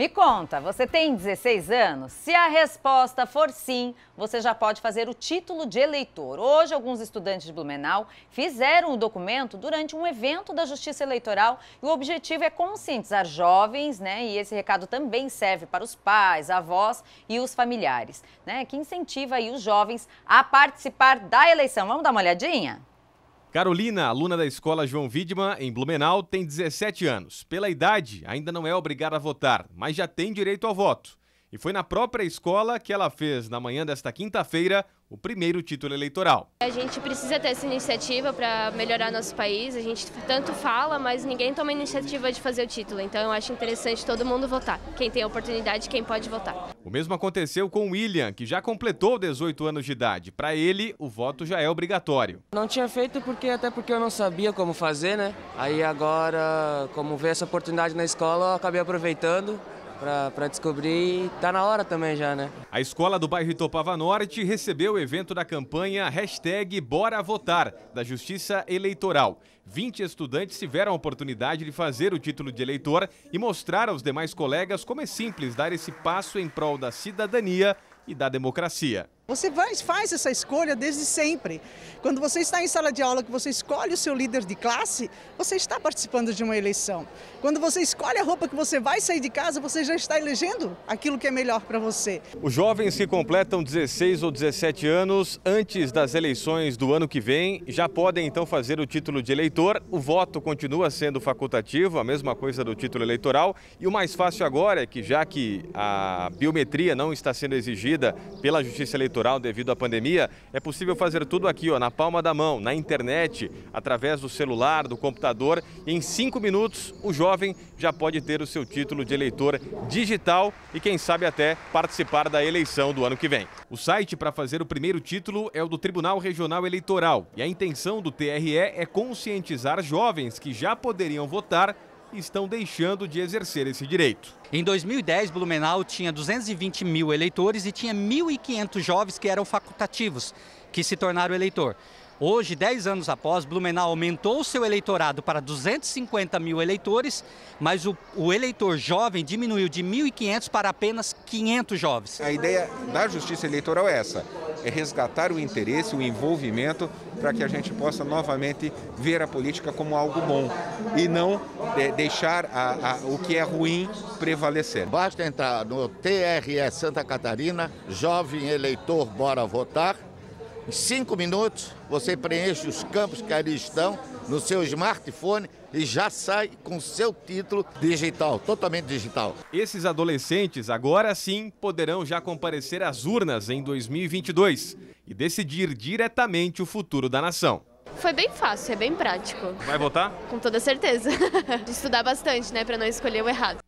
Me conta, você tem 16 anos? Se a resposta for sim, você já pode fazer o título de eleitor. Hoje, alguns estudantes de Blumenau fizeram o documento durante um evento da Justiça Eleitoral e o objetivo é conscientizar jovens, né? E esse recado também serve para os pais, avós e os familiares, né? Que incentiva aí os jovens a participar da eleição. Vamos dar uma olhadinha? Carolina, aluna da escola João Vidman, em Blumenau, tem 17 anos. Pela idade, ainda não é obrigada a votar, mas já tem direito ao voto. E foi na própria escola que ela fez, na manhã desta quinta-feira, o primeiro título eleitoral. A gente precisa ter essa iniciativa para melhorar nosso país. A gente tanto fala, mas ninguém toma a iniciativa de fazer o título. Então eu acho interessante todo mundo votar. Quem tem a oportunidade, quem pode votar. O mesmo aconteceu com William, que já completou 18 anos de idade. Para ele, o voto já é obrigatório. Não tinha feito porque até porque eu não sabia como fazer, né? Aí agora, como veio essa oportunidade na escola, eu acabei aproveitando para descobrir e tá na hora também já, né? A escola do bairro Itopava Norte recebeu o evento da campanha hashtag Bora Votar, da Justiça Eleitoral. 20 estudantes tiveram a oportunidade de fazer o título de eleitor e mostrar aos demais colegas como é simples dar esse passo em prol da cidadania e da democracia. Você vai, faz essa escolha desde sempre. Quando você está em sala de aula, que você escolhe o seu líder de classe, você está participando de uma eleição. Quando você escolhe a roupa que você vai sair de casa, você já está elegendo aquilo que é melhor para você. Os jovens que completam 16 ou 17 anos antes das eleições do ano que vem já podem então fazer o título de eleitor. O voto continua sendo facultativo, a mesma coisa do título eleitoral. E o mais fácil agora é que, já que a biometria não está sendo exigida pela Justiça Eleitoral, devido à pandemia, é possível fazer tudo aqui, ó, na palma da mão, na internet, através do celular, do computador. Em cinco minutos, o jovem já pode ter o seu título de eleitor digital e, quem sabe, até participar da eleição do ano que vem. O site para fazer o primeiro título é o do Tribunal Regional Eleitoral e a intenção do TRE é conscientizar jovens que já poderiam votar estão deixando de exercer esse direito. Em 2010, Blumenau tinha 220 mil eleitores e tinha 1.500 jovens que eram facultativos, que se tornaram eleitor. Hoje, 10 anos após, Blumenau aumentou seu eleitorado para 250 mil eleitores, mas o, o eleitor jovem diminuiu de 1.500 para apenas 500 jovens. A ideia da justiça eleitoral é essa: é resgatar o interesse, o envolvimento, para que a gente possa novamente ver a política como algo bom e não é, deixar a, a, o que é ruim prevalecer. Basta entrar no TRE Santa Catarina, jovem eleitor, bora votar. Em cinco minutos, você preenche os campos que ali estão no seu smartphone e já sai com seu título digital, totalmente digital. Esses adolescentes agora sim poderão já comparecer às urnas em 2022 e decidir diretamente o futuro da nação. Foi bem fácil, é bem prático. Vai votar? Com toda certeza. Estudar bastante, né, para não escolher o errado.